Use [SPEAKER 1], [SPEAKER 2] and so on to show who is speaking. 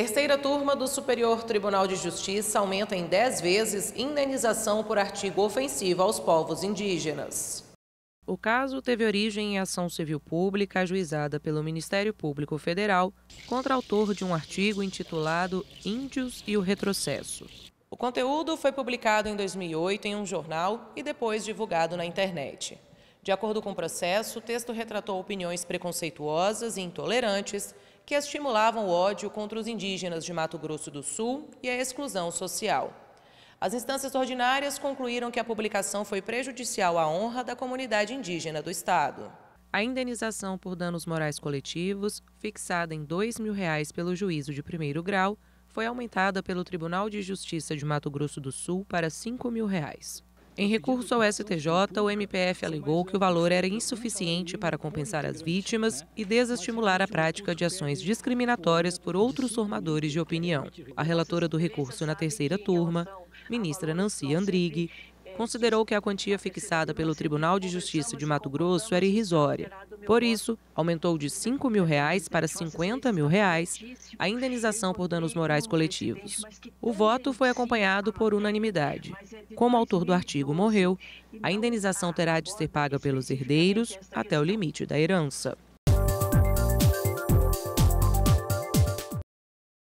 [SPEAKER 1] Terceira turma do Superior Tribunal de Justiça aumenta em 10 vezes indenização por artigo ofensivo aos povos indígenas. O caso teve origem em ação civil pública ajuizada pelo Ministério Público Federal contra autor de um artigo intitulado Índios e o Retrocesso. O conteúdo foi publicado em 2008 em um jornal e depois divulgado na internet. De acordo com o processo, o texto retratou opiniões preconceituosas e intolerantes que estimulavam o ódio contra os indígenas de Mato Grosso do Sul e a exclusão social. As instâncias ordinárias concluíram que a publicação foi prejudicial à honra da comunidade indígena do Estado. A indenização por danos morais coletivos, fixada em R$ 2.000 pelo juízo de primeiro grau, foi aumentada pelo Tribunal de Justiça de Mato Grosso do Sul para R$ 5.000. Em recurso ao STJ, o MPF alegou que o valor era insuficiente para compensar as vítimas e desestimular a prática de ações discriminatórias por outros formadores de opinião. A relatora do recurso na terceira turma, ministra Nancy Andrighi, considerou que a quantia fixada pelo Tribunal de Justiça de Mato Grosso era irrisória por isso, aumentou de 5 mil reais para 50 mil reais a indenização por danos morais coletivos. O voto foi acompanhado por unanimidade. Como o autor do artigo morreu, a indenização terá de ser paga pelos herdeiros até o limite da herança.